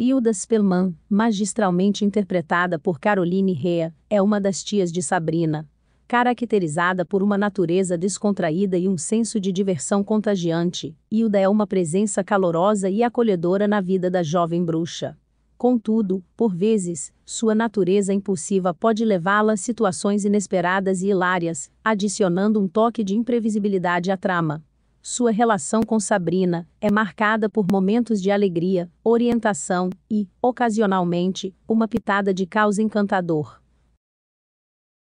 Hilda Spellman, magistralmente interpretada por Caroline Rea, é uma das tias de Sabrina. Caracterizada por uma natureza descontraída e um senso de diversão contagiante, Hilda é uma presença calorosa e acolhedora na vida da jovem bruxa. Contudo, por vezes, sua natureza impulsiva pode levá-la a situações inesperadas e hilárias, adicionando um toque de imprevisibilidade à trama. Sua relação com Sabrina é marcada por momentos de alegria, orientação e, ocasionalmente, uma pitada de caos encantador.